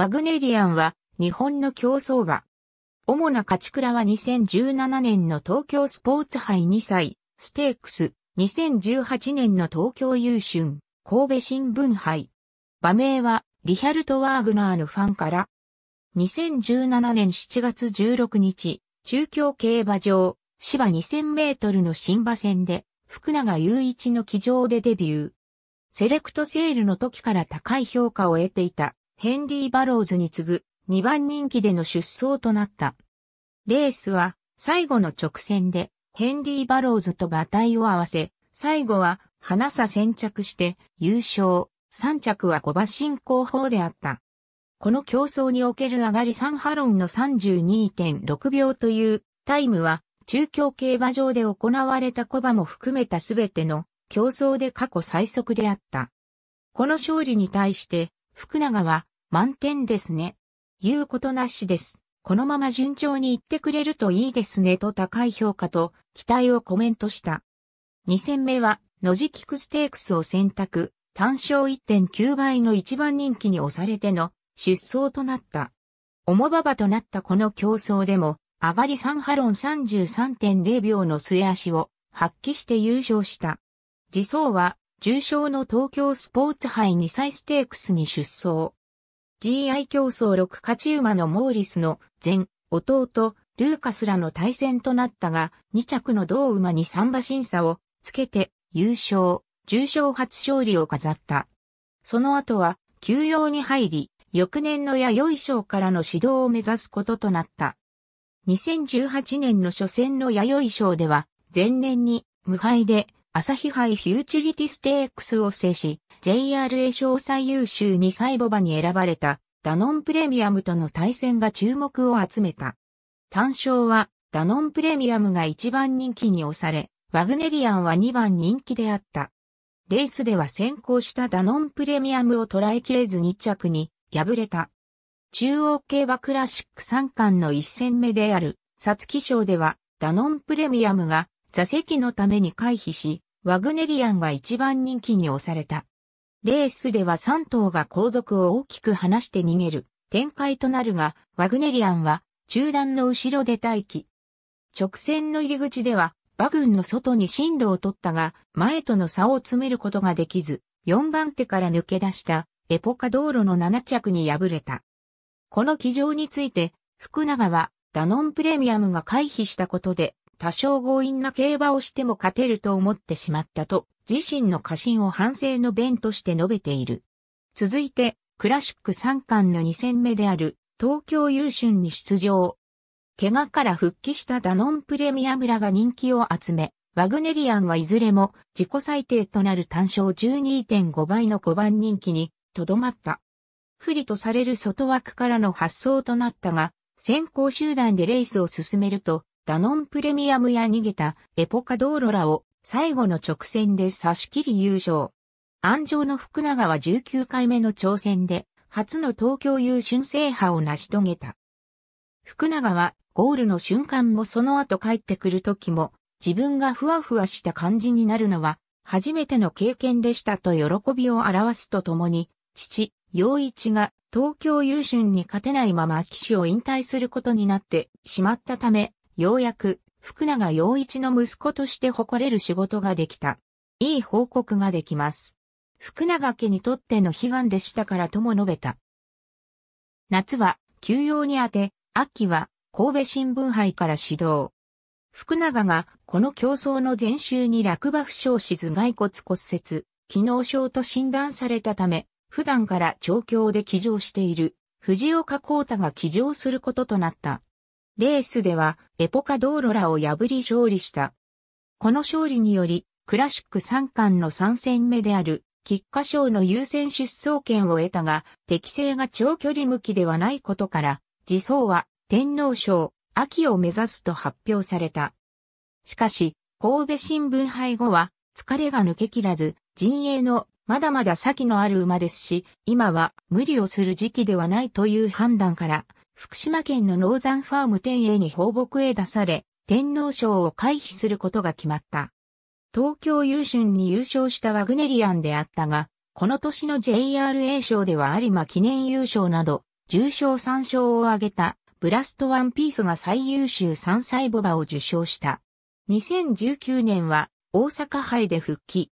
ワグネリアンは日本の競走馬。主な勝ち倉は2017年の東京スポーツ杯2歳、ステークス、2018年の東京優春、神戸新聞杯。馬名はリヒャルト・ワーグナーのファンから。2017年7月16日、中京競馬場、芝2000メートルの新馬戦で、福永雄一の騎乗でデビュー。セレクトセールの時から高い評価を得ていたヘンリー・バローズに次ぐ2番人気での出走となった。レースは最後の直線でヘンリー・バローズと馬体を合わせ、最後は花さ先着して優勝、3着は小馬進行法であった。この競争における上がり3ハロンの32.6秒というタイムは中京競馬場で行われた小馬も含めたすべての競争で過去最速であった。この勝利に対して福永は満点ですね。言うことなしです。このまま順調に行ってくれるといいですねと高い評価と期待をコメントした。2戦目は、ノジキクステークスを選択、単勝1.9倍の一番人気に押されての出走となった。重馬場となったこの競争でも、上がり3ハロン33.0秒の末足を発揮して優勝した。次走は、重賞の東京スポーツ杯2歳ステークスに出走。GI 競争6勝ち馬のモーリスの前弟ルーカスらの対戦となったが2着の同馬に3馬審査をつけて優勝、重賞初勝利を飾った。その後は休養に入り翌年の弥生賞からの指導を目指すこととなった。2018年の初戦の弥生賞では前年に無敗で朝日杯フューチュリティステークスを制し、JRA 賞最優秀2歳母馬に選ばれたダノンプレミアムとの対戦が注目を集めた。単勝はダノンプレミアムが1番人気に押され、ワグネリアンは2番人気であった。レースでは先行したダノンプレミアムを捉えきれず2着に敗れた。中央競馬クラシック3冠の1戦目である、サツキ賞ではダノンプレミアムが座席のために回避し、ワグネリアンが一番人気に押された。レースでは3頭が後続を大きく離して逃げる展開となるが、ワグネリアンは中段の後ろで待機。直線の入り口では、馬群の外に進路を取ったが、前との差を詰めることができず、4番手から抜け出したエポカ道路の7着に敗れた。この騎乗について、福永はダノンプレミアムが回避したことで多少強引な競馬をしても勝てると思ってしまったと、自身の過信を反省の弁として述べている。続いて、クラシック3冠の2戦目である、東京優春に出場。怪我から復帰したダノンプレミアムラが人気を集め、ワグネリアンはいずれも自己最低となる単勝12.5倍の5番人気にとどまった。不利とされる外枠からの発想となったが、先行集団でレースを進めると、ダノンプレミアムや逃げたエポカドーロラを最後の直線で差し切り優勝。安城の福永は19回目の挑戦で初の東京優春制覇を成し遂げた。福永はゴールの瞬間もその後帰ってくる時も自分がふわふわした感じになるのは初めての経験でしたと喜びを表すとともに、父、陽一が東京優春に勝てないまま騎手を引退することになってしまったため、ようやく、福永洋一の息子として誇れる仕事ができた。いい報告ができます。福永家にとっての悲願でしたからとも述べた。夏は休養にあて、秋は神戸新聞杯から指導。福永がこの競争の前週に落馬負傷し頭蓋骨骨折、機能症と診断されたため、普段から調教で騎乗している藤岡幸太が騎乗することとなった。レースではエポカドーロラを破り勝利した。この勝利により、クラシック3冠の3戦目である、菊花賞の優先出走権を得たが、適正が長距離向きではないことから、自走は天皇賞、秋を目指すと発表された。しかし、神戸新聞杯後は、疲れが抜けきらず、陣営のまだまだ先のある馬ですし、今は無理をする時期ではないという判断から、福島県のノーザンファーム天栄に放牧へ出され、天皇賞を回避することが決まった。東京優春に優勝したワグネリアンであったが、この年の JRA 賞では有馬記念優勝など、重賞3賞を挙げた、ブラストワンピースが最優秀3歳ボバを受賞した。2019年は大阪杯で復帰。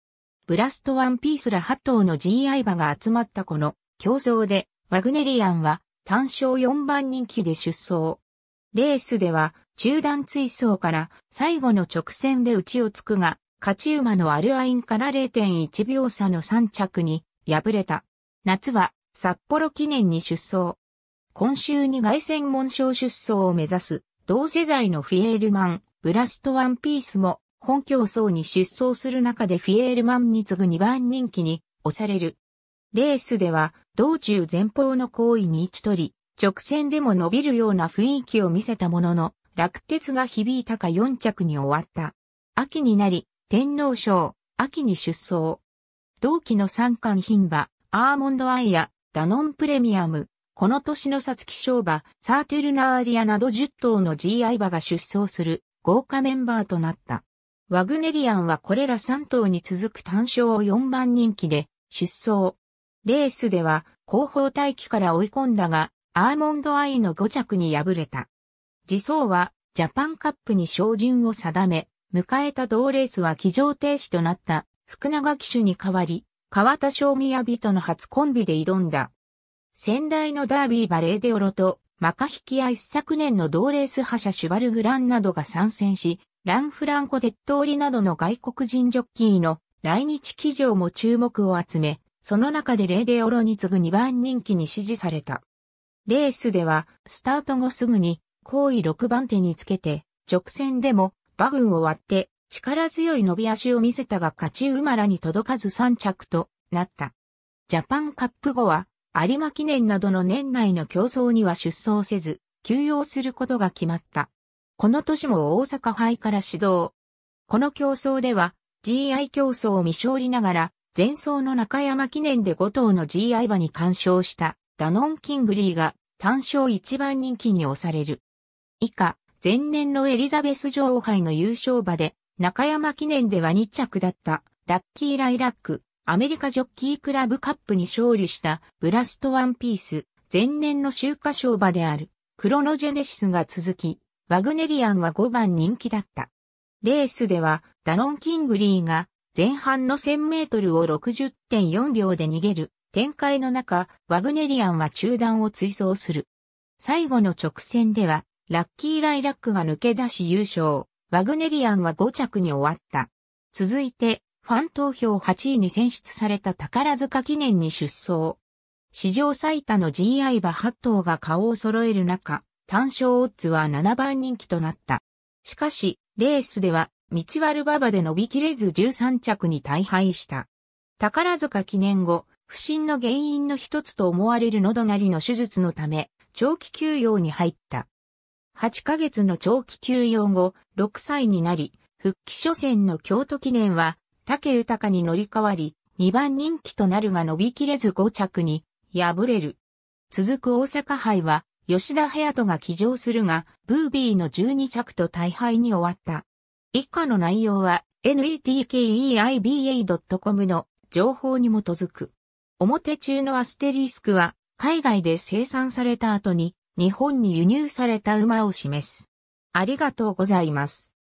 ブラストワンピースら8頭の GI 馬が集まったこの競争で、ワグネリアンは単勝4番人気で出走。レースでは中段追走から最後の直線で打ちをつくが、勝ち馬のアルアインから0.1秒差の3着に敗れた。夏は札幌記念に出走。今週に外線門賞出走を目指す同世代のフィエールマン、ブラストワンピースも本競争に出走する中でフィエールマンに次ぐ2番人気に押される。レースでは道中前方の行為に位置取り、直線でも伸びるような雰囲気を見せたものの、落鉄が響いたか4着に終わった。秋になり、天皇賞、秋に出走。同期の三冠品馬、アーモンドアイや、ダノンプレミアム、この年のサツキ賞馬、サーテルナーリアなど10頭の GI 馬が出走する豪華メンバーとなった。ワグネリアンはこれら3頭に続く単勝4番人気で出走。レースでは後方待機から追い込んだが、アーモンドアイの5着に敗れた。自走はジャパンカップに照準を定め、迎えた同レースは騎乗停止となった福永騎手に代わり、川田正宮人の初コンビで挑んだ。仙台のダービーバレーデオロと、マカヒキア一昨年の同レース覇者シュバルグランなどが参戦し、ランフランコ・デットーリなどの外国人ジョッキーの来日騎乗も注目を集め、その中でレーデオロに次ぐ2番人気に支持された。レースでは、スタート後すぐに、後位6番手につけて、直線でも、馬群を割って、力強い伸び足を見せたが勝ち馬らに届かず3着となった。ジャパンカップ後は、有馬記念などの年内の競争には出走せず、休養することが決まった。この年も大阪杯から始動。この競争では、GI 競争を未勝利ながら、前走の中山記念で5頭の GI 馬に干渉したダノン・キングリーが単勝一番人気に押される。以下、前年のエリザベス女王杯の優勝馬で、中山記念では2着だったラッキー・ライラック、アメリカジョッキークラブカップに勝利したブラストワンピース、前年の秋華賞馬であるクロノジェネシスが続き、ワグネリアンは5番人気だった。レースではダノン・キングリーが前半の1000メートルを60.4秒で逃げる展開の中、ワグネリアンは中断を追走する。最後の直線では、ラッキーライラックが抜け出し優勝、ワグネリアンは5着に終わった。続いて、ファン投票8位に選出された宝塚記念に出走。史上最多の GI 馬8頭が顔を揃える中、単勝オッズは7番人気となった。しかし、レースでは道悪ババで伸びきれず13着に大敗した。宝塚記念後、不審の原因の一つと思われる喉なりの手術のため、長期休養に入った。8ヶ月の長期休養後、6歳になり、復帰初戦の京都記念は、竹豊に乗り換わり、2番人気となるが伸びきれず5着に、敗れる。続く大阪杯は、吉田隼人が騎乗するが、ブービーの12着と大敗に終わった。以下の内容は netkeiba.com の情報に基づく。表中のアステリスクは海外で生産された後に日本に輸入された馬を示す。ありがとうございます。